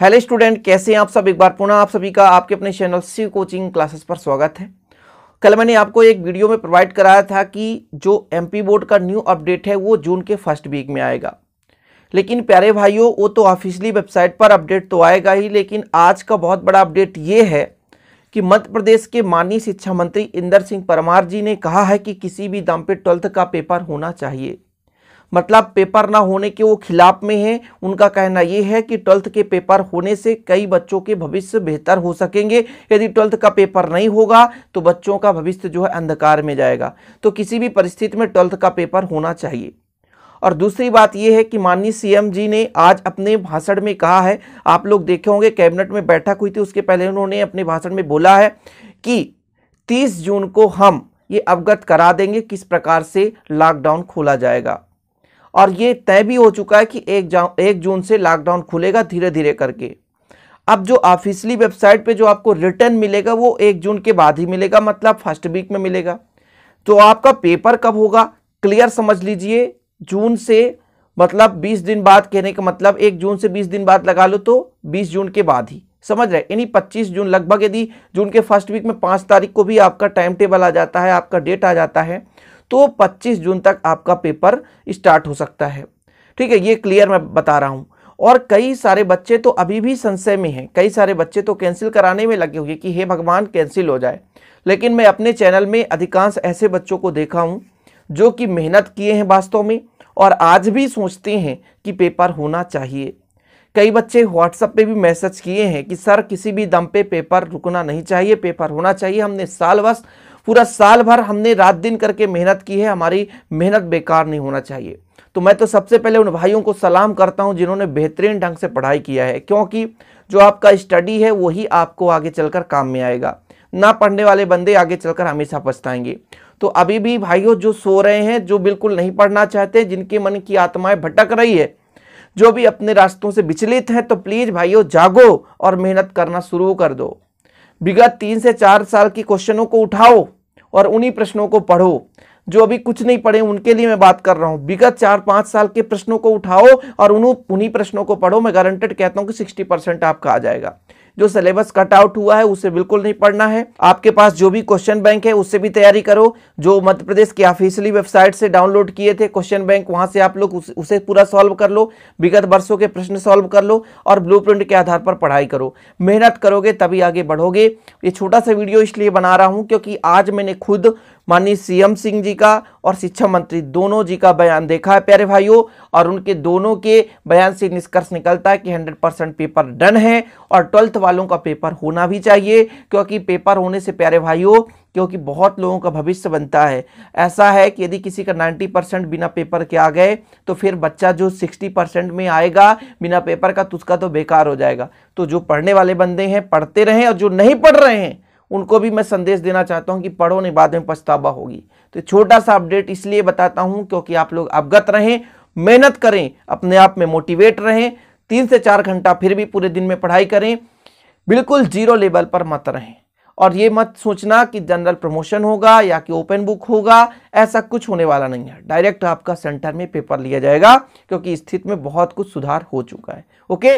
hello student कैसे हैं आप सब एक बार पुनः आप सभी का आपके अपने चैनल सी कोचिंग क्लासेस पर स्वागत है कल मैंने आपको एक वीडियो में प्रोवाइड कराया था कि जो एमपी बोर्ड का न्यू अपडेट है वो जून के फर्स्ट वीक में आएगा लेकिन प्यारे भाइयों वो तो ऑफिशियली वेबसाइट पर अपडेट तो आएगा ही लेकिन आज का बहुत बड़ा अपडेट ये है कि मध्य प्रदेश के माननीय शिक्षा मंत्री इंदर सिंह परमार जी ने कहा है कि किसी भी दाम पर ट्वेल्थ का पेपर होना चाहिए मतलब पेपर ना होने के वो खिलाफ में हैं उनका कहना ये है कि ट्वेल्थ के पेपर होने से कई बच्चों के भविष्य बेहतर हो सकेंगे यदि ट्वेल्थ का पेपर नहीं होगा तो बच्चों का भविष्य जो है अंधकार में जाएगा तो किसी भी परिस्थिति में ट्वेल्थ का पेपर होना चाहिए और दूसरी बात यह है कि माननीय सीएम जी ने आज अपने भाषण में कहा है आप लोग देखे होंगे कैबिनेट में बैठक हुई थी उसके पहले उन्होंने अपने भाषण में बोला है कि 30 जून को हम ये अवगत करा देंगे किस प्रकार से लॉकडाउन खोला जाएगा और ये तय भी हो चुका है कि एक जा एक जून से लॉकडाउन खुलेगा धीरे धीरे करके अब जो ऑफिसली वेबसाइट पे जो आपको रिटर्न मिलेगा वो एक जून के बाद ही मिलेगा मतलब फर्स्ट वीक में मिलेगा तो आपका पेपर कब होगा क्लियर समझ लीजिए जून से मतलब 20 दिन बाद कहने का मतलब एक जून से 20 दिन बाद लगा लो तो 20 जून के बाद ही समझ रहे यानी 25 जून लगभग यदि जून के फर्स्ट वीक में पाँच तारीख को भी आपका टाइम टेबल आ जाता है आपका डेट आ जाता है तो 25 जून तक आपका पेपर स्टार्ट हो सकता है ठीक है ये क्लियर मैं बता रहा हूँ और कई सारे बच्चे तो अभी भी संशय में हैं कई सारे बच्चे तो कैंसिल कराने में लगे हुए कि हे भगवान कैंसिल हो जाए लेकिन मैं अपने चैनल में अधिकांश ऐसे बच्चों को देखा हूँ जो कि मेहनत किए हैं वास्तव में और आज भी सोचते हैं कि पेपर होना चाहिए कई बच्चे व्हाट्सएप पे भी मैसेज किए हैं कि सर किसी भी दम पे पेपर रुकना नहीं चाहिए पेपर होना चाहिए हमने साल वर्ष पूरा साल भर हमने रात दिन करके मेहनत की है हमारी मेहनत बेकार नहीं होना चाहिए तो मैं तो सबसे पहले उन भाइयों को सलाम करता हूं जिन्होंने बेहतरीन ढंग से पढ़ाई किया है क्योंकि जो आपका स्टडी है वही आपको आगे चलकर काम में आएगा ना पढ़ने वाले बंदे आगे चलकर हमेशा पछताएंगे तो अभी भी भाइयों जो सो रहे हैं जो बिल्कुल नहीं पढ़ना चाहते जिनके मन की आत्माएं भटक रही है जो भी अपने रास्तों से विचलित हैं तो प्लीज़ भाइयों जागो और मेहनत करना शुरू कर दो विगत तीन से चार साल की क्वेश्चनों को उठाओ और उन्हीं प्रश्नों को पढ़ो जो अभी कुछ नहीं पढ़े उनके लिए मैं बात कर रहा हूँ विगत चार पाँच साल के प्रश्नों को उठाओ और उन्हीं प्रश्नों को पढ़ो मैं गारंटेड कहता हूँ कि सिक्सटी परसेंट आपका आ जाएगा जो सिलेबस कट आउट हुआ है उसे बिल्कुल नहीं पढ़ना है आपके पास जो भी क्वेश्चन बैंक है उससे भी तैयारी करो जो मध्य प्रदेश की ऑफिशियली वेबसाइट से डाउनलोड किए थे क्वेश्चन बैंक वहां से आप लोग उस, उसे पूरा सॉल्व कर लो विगत वर्षों के प्रश्न सॉल्व कर लो और ब्लू के आधार पर पढ़ाई करो मेहनत करोगे तभी आगे बढ़ोगे ये छोटा सा वीडियो इसलिए बना रहा हूँ क्योंकि आज मैंने खुद माननीय सीएम सिंह जी का और शिक्षा मंत्री दोनों जी का बयान देखा है प्यारे भाइयों और उनके दोनों के बयान से निष्कर्ष निकलता है कि 100 परसेंट पेपर डन है और ट्वेल्थ वालों का पेपर होना भी चाहिए क्योंकि पेपर होने से प्यारे भाइयों क्योंकि बहुत लोगों का भविष्य बनता है ऐसा है कि यदि किसी का 90 परसेंट बिना पेपर के आ गए तो फिर बच्चा जो 60 परसेंट में आएगा बिना पेपर का तो उसका तो बेकार हो जाएगा तो जो पढ़ने वाले बंदे हैं पढ़ते रहें और जो नहीं पढ़ रहे हैं उनको भी मैं संदेश देना चाहता हूँ कि पढ़ो नहीं बाद में पछतावा होगी तो छोटा सा अपडेट इसलिए बताता हूँ क्योंकि आप लोग अवगत रहें मेहनत करें अपने आप में मोटिवेट रहें तीन से चार घंटा फिर भी पूरे दिन में पढ़ाई करें बिल्कुल जीरो लेवल पर मत रहें और ये मत सोचना कि जनरल प्रमोशन होगा या कि ओपन बुक होगा ऐसा कुछ होने वाला नहीं है डायरेक्ट आपका सेंटर में पेपर लिया जाएगा क्योंकि स्थिति में बहुत कुछ सुधार हो चुका है ओके